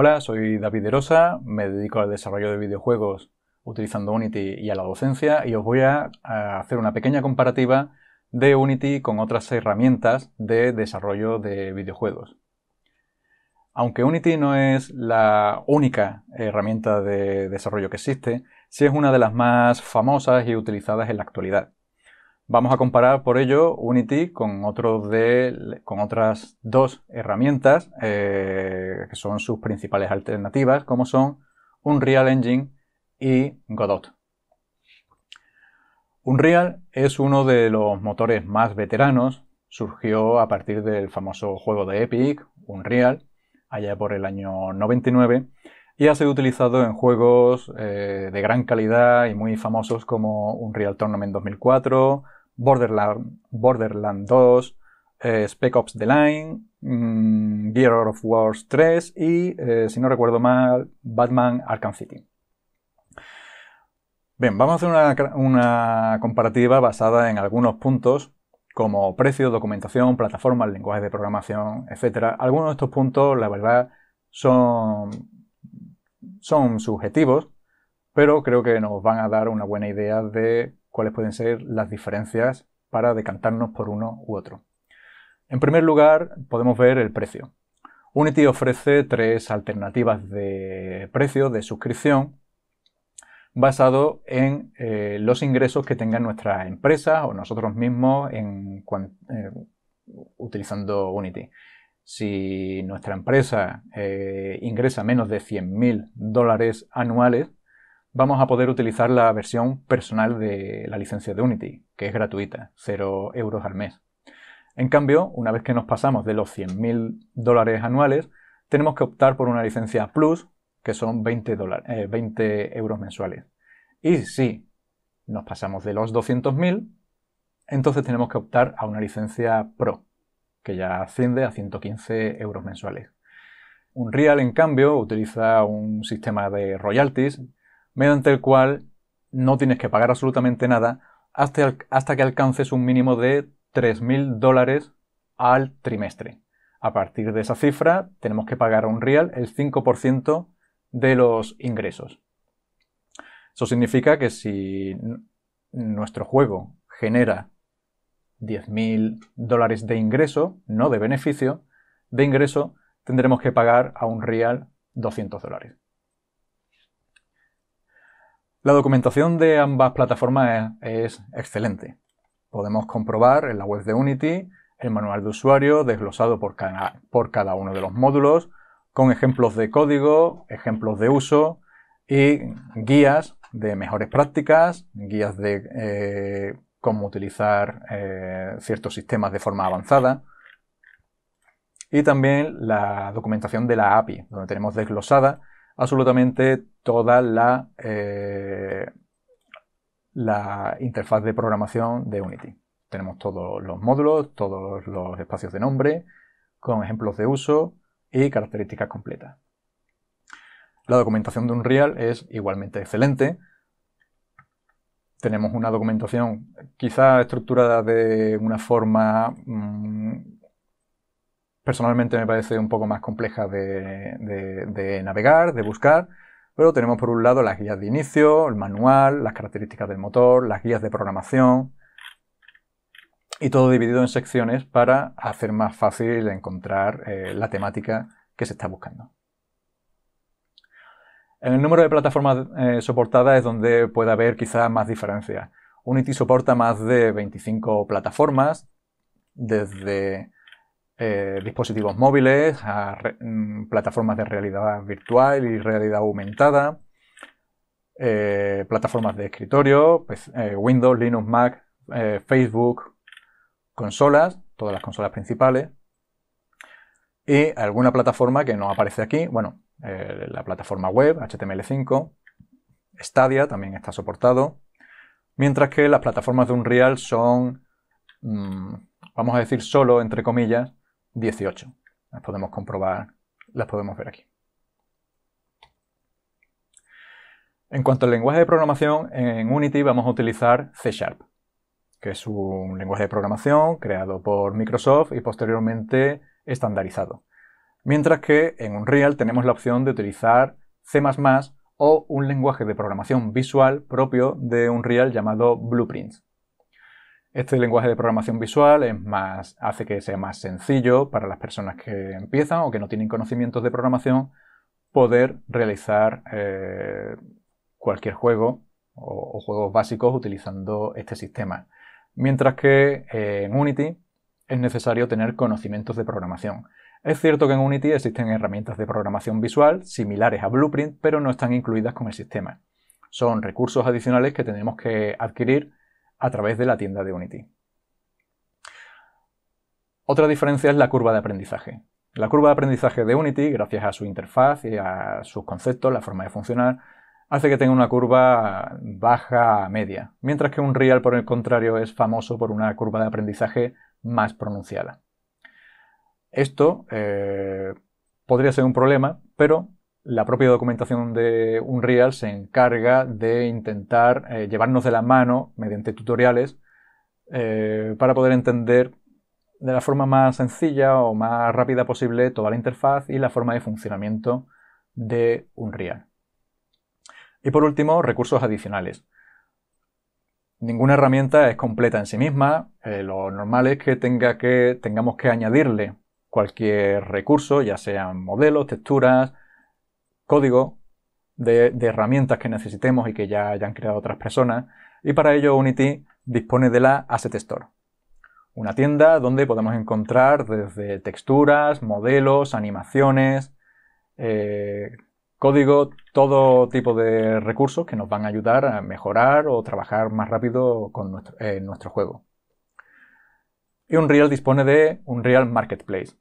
Hola, soy David Erosa, me dedico al desarrollo de videojuegos utilizando Unity y a la docencia y os voy a hacer una pequeña comparativa de Unity con otras herramientas de desarrollo de videojuegos. Aunque Unity no es la única herramienta de desarrollo que existe, sí es una de las más famosas y utilizadas en la actualidad. Vamos a comparar por ello Unity con, otras dos herramientas eh, que son sus principales alternativas, como son Unreal Engine y Godot. Unreal es uno de los motores más veteranos, surgió a partir del famoso juego de Epic, Unreal, allá por el año 99, y ha sido utilizado en juegos eh, de gran calidad y muy famosos como Unreal Tournament 2004, Borderland, Borderland eh, 2, Spec Ops The Line, Gears mm, Gear of Wars 3 y, eh, si no recuerdo mal, Batman Arkham City. Bien, vamos a hacer una, comparativa basada en algunos puntos como precio, documentación, plataformas, lenguajes de programación, etc. Algunos de estos puntos, la verdad, son, son subjetivos, pero creo que nos van a dar una buena idea de cuáles pueden ser las diferencias para decantarnos por uno u otro. En primer lugar, podemos ver el precio. Unity ofrece tres alternativas de precio de suscripción basado en eh, los ingresos que tenga nuestra empresa o nosotros mismos en, eh, utilizando Unity. Si nuestra empresa eh, ingresa menos de 100.000 dólares anuales, vamos a poder utilizar la versión personal de la licencia de Unity, que es gratuita, 0 euros al mes. En cambio, una vez que nos pasamos de los 100.000 dólares anuales, tenemos que optar por una licencia Plus, que son 20, eh, euros mensuales. Y si nos pasamos de los 200.000, entonces tenemos que optar a una licencia Pro, que ya asciende a 115 euros mensuales. Unreal, en cambio, utiliza un sistema de royalties mediante el cual no tienes que pagar absolutamente nada hasta, hasta que alcances un mínimo de 3.000 dólares al trimestre. A partir de esa cifra, tenemos que pagar a un real el 5% de los ingresos. Eso significa que si nuestro juego genera 10.000 dólares de ingreso, no de beneficio, de ingreso, tendremos que pagar a un real 200 dólares. La documentación de ambas plataformas es, excelente. Podemos comprobar en la web de Unity el manual de usuario desglosado por cada, uno de los módulos, con ejemplos de código, ejemplos de uso y guías de mejores prácticas, guías de eh, cómo utilizar eh, ciertos sistemas de forma avanzada. Y también la documentación de la API, donde tenemos desglosada absolutamente toda eh, la, interfaz de programación de Unity. Tenemos todos los módulos, todos los espacios de nombre, con ejemplos de uso y características completas. La documentación de Unreal es igualmente excelente. Tenemos una documentación quizá estructurada de una forma mm, personalmente me parece un poco más compleja de, navegar, de buscar, pero tenemos por un lado las guías de inicio, el manual, las características del motor, las guías de programación y todo dividido en secciones para hacer más fácil encontrar eh, la temática que se está buscando. En el número de plataformas eh, soportadas es donde puede haber quizás más diferencias. Unity soporta más de 25 plataformas, desde eh, dispositivos móviles, mm, plataformas de realidad virtual y realidad aumentada, eh, plataformas de escritorio, pues, eh, Windows, Linux, Mac, Facebook, consolas, todas las consolas principales, y alguna plataforma que no aparece aquí, bueno, la plataforma web, HTML5, Stadia también está soportado, mientras que las plataformas de Unreal son, mm, vamos a decir solo, entre comillas, 18. Las podemos comprobar, las podemos ver aquí. En cuanto al lenguaje de programación, en Unity vamos a utilizar C Sharp, que es un lenguaje de programación creado por Microsoft y posteriormente estandarizado. Mientras que en Unreal tenemos la opción de utilizar C++ o un lenguaje de programación visual propio de Unreal llamado Blueprints. Este lenguaje de programación visual más, hace que sea más sencillo para las personas que empiezan o que no tienen conocimientos de programación poder realizar eh, cualquier juego o, juegos básicos utilizando este sistema. Mientras que eh, en Unity es necesario tener conocimientos de programación. Es cierto que en Unity existen herramientas de programación visual similares a Blueprint, pero no están incluidas con el sistema. Son recursos adicionales que tenemos que adquirir a través de la tienda de Unity. Otra diferencia es la curva de aprendizaje. La curva de aprendizaje de Unity, gracias a su interfaz y a sus conceptos, la forma de funcionar, hace que tenga una curva baja a media, mientras que un Real, por el contrario, es famoso por una curva de aprendizaje más pronunciada. Esto eh, podría ser un problema, pero la propia documentación de Unreal se encarga de intentar eh, llevarnos de la mano mediante tutoriales eh, para poder entender de la forma más sencilla o más rápida posible toda la interfaz y la forma de funcionamiento de Unreal. Y por último, recursos adicionales. Ninguna herramienta es completa en sí misma. Eh, lo normal es que, tenga que tengamos que añadirle cualquier recurso, ya sean modelos, texturas, código de, herramientas que necesitemos y que ya hayan creado otras personas, y para ello Unity dispone de la Asset Store, una tienda donde podemos encontrar desde texturas, modelos, animaciones, eh, código, todo tipo de recursos que nos van a ayudar a mejorar o trabajar más rápido con nuestro, nuestro juego. Y Unreal dispone de Unreal Marketplace,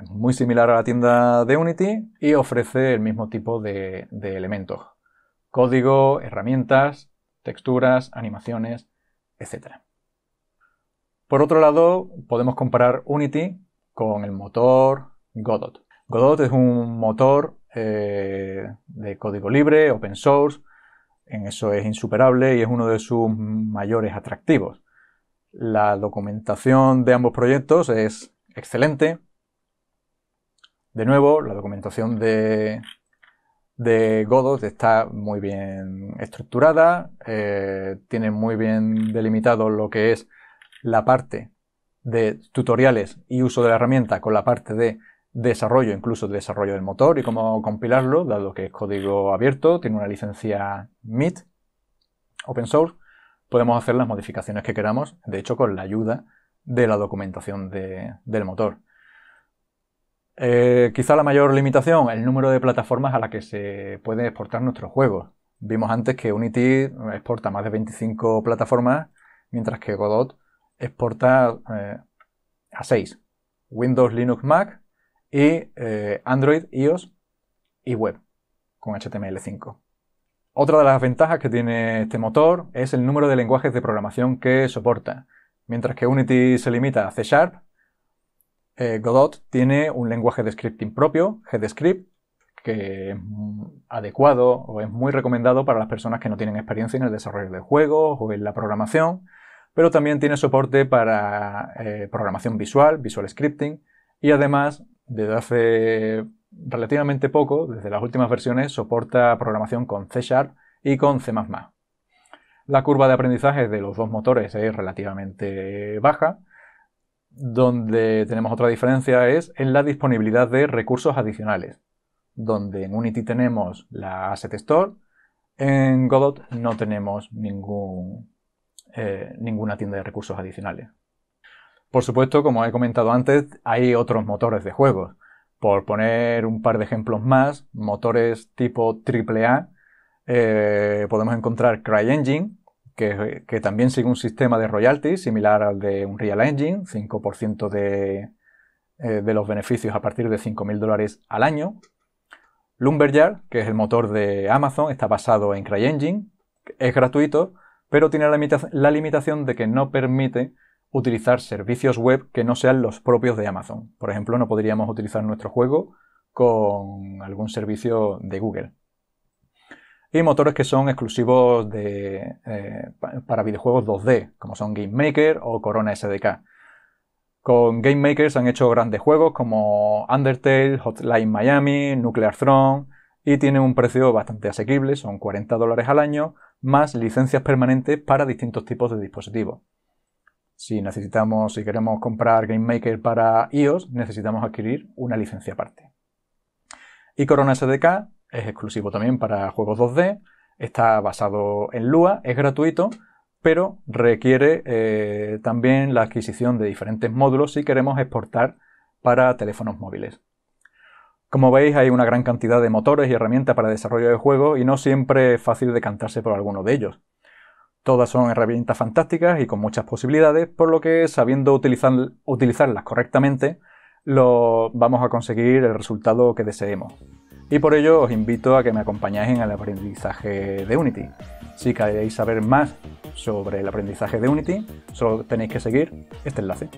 es muy similar a la tienda de Unity y ofrece el mismo tipo de, elementos. Código, herramientas, texturas, animaciones, etc. Por otro lado, podemos comparar Unity con el motor Godot. Godot es un motor eh, de código libre, open source, en eso es insuperable y es uno de sus mayores atractivos. La documentación de ambos proyectos es excelente, de nuevo, la documentación de, Godot está muy bien estructurada, eh, tiene muy bien delimitado lo que es la parte de tutoriales y uso de la herramienta con la parte de desarrollo, incluso desarrollo del motor y cómo compilarlo, dado que es código abierto, tiene una licencia MIT, open source, podemos hacer las modificaciones que queramos, de hecho con la ayuda de la documentación del motor. Eh, quizá la mayor limitación, el número de plataformas a las que se pueden exportar nuestros juegos. Vimos antes que Unity exporta más de 25 plataformas, mientras que Godot exporta eh, a 6. Windows, Linux, Mac y eh, Android, iOS y web con HTML5. Otra de las ventajas que tiene este motor es el número de lenguajes de programación que soporta. Mientras que Unity se limita a C Sharp, eh, Godot tiene un lenguaje de scripting propio, GDScript, que es adecuado o es muy recomendado para las personas que no tienen experiencia en el desarrollo de juegos o en la programación, pero también tiene soporte para eh, programación visual, visual scripting, y además, desde hace relativamente poco, desde las últimas versiones, soporta programación con C Sharp y con C++. La curva de aprendizaje de los dos motores es relativamente baja, donde tenemos otra diferencia es en la disponibilidad de recursos adicionales, donde en Unity tenemos la Asset Store, en Godot no tenemos eh, ninguna tienda de recursos adicionales. Por supuesto, como he comentado antes, hay otros motores de juegos. Por poner un par de ejemplos más, motores tipo AAA, eh, podemos encontrar CryEngine, que, también sigue un sistema de royalties similar al de Unreal Engine, 5% eh, de, los beneficios a partir de 5.000 dólares al año. Lumberyard, que es el motor de Amazon, está basado en CryEngine, es gratuito, pero tiene la limitación de que no permite utilizar servicios web que no sean los propios de Amazon. Por ejemplo, no podríamos utilizar nuestro juego con algún servicio de Google y motores que son exclusivos de, eh, para videojuegos 2D, como son Game Maker o Corona SDK. Con Game Maker se han hecho grandes juegos como Undertale, Hotline Miami, Nuclear Throne y tienen un precio bastante asequible, son 40 dólares al año, más licencias permanentes para distintos tipos de dispositivos. Si necesitamos, si queremos comprar Game Maker para iOS, necesitamos adquirir una licencia aparte. Y Corona SDK es exclusivo también para juegos 2D, está basado en Lua, es gratuito, pero requiere eh, también la adquisición de diferentes módulos si queremos exportar para teléfonos móviles. Como veis hay una gran cantidad de motores y herramientas para desarrollo de juegos y no siempre es fácil decantarse por alguno de ellos. Todas son herramientas fantásticas y con muchas posibilidades, por lo que sabiendo utilizarlas correctamente, lo, vamos a conseguir el resultado que deseemos y por ello os invito a que me acompañéis en el aprendizaje de Unity. Si queréis saber más sobre el aprendizaje de Unity, solo tenéis que seguir este enlace.